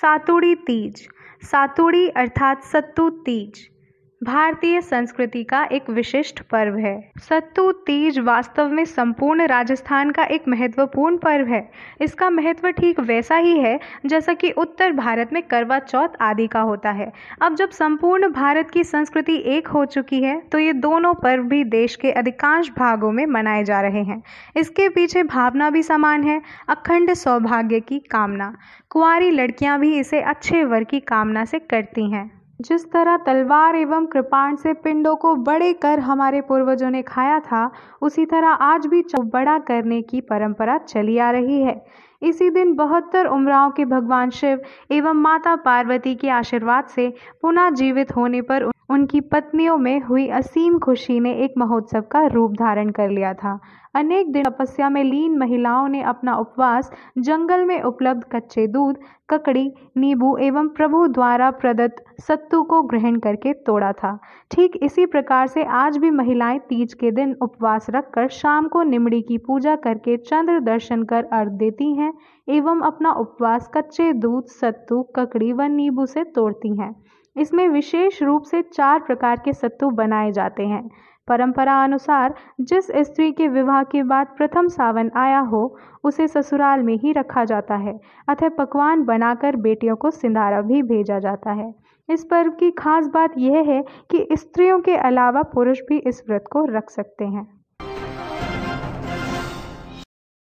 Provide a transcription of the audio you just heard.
सातुड़ी तीज सातुड़ी अर्थात सत्तू तीज भारतीय संस्कृति का एक विशिष्ट पर्व है सत्तू तीज वास्तव में संपूर्ण राजस्थान का एक महत्वपूर्ण पर्व है इसका महत्व ठीक वैसा ही है जैसा कि उत्तर भारत में करवा चौथ आदि का होता है अब जब संपूर्ण भारत की संस्कृति एक हो चुकी है तो ये दोनों पर्व भी देश के अधिकांश भागों में मनाए जा रहे हैं इसके पीछे भावना भी समान है अखंड सौभाग्य की कामना कुंवारी लड़कियां भी इसे अच्छे वर की कामना से करती हैं जिस तरह तलवार एवं कृपाण से पिंडों को बड़े कर हमारे पूर्वजों ने खाया था उसी तरह आज भी बड़ा करने की परंपरा चली आ रही है इसी दिन बहत्तर उम्राओं के भगवान शिव एवं माता पार्वती के आशीर्वाद से पुनः जीवित होने पर उनकी पत्नियों में हुई असीम खुशी ने एक महोत्सव का रूप धारण कर लिया था अनेक दिन तपस्या में लीन महिलाओं ने अपना उपवास जंगल में उपलब्ध कच्चे दूध ककड़ी नींबू एवं प्रभु द्वारा प्रदत्त सत्तू को ग्रहण करके तोड़ा था ठीक इसी प्रकार से आज भी महिलाएं तीज के दिन उपवास रखकर शाम को निमड़ी की पूजा करके चंद्र दर्शन कर अर्घ देती हैं एवं अपना उपवास कच्चे दूध सत्तू ककड़ी व नींबू से तोड़ती हैं इसमें विशेष रूप से चार प्रकार के सत्तू बनाए जाते हैं परंपरा अनुसार जिस स्त्री के विवाह के बाद प्रथम सावन आया हो उसे ससुराल में ही रखा जाता है अतः पकवान बनाकर बेटियों को सिंधारा भी भेजा जाता है इस पर्व की खास बात यह है कि स्त्रियों के अलावा पुरुष भी इस व्रत को रख सकते हैं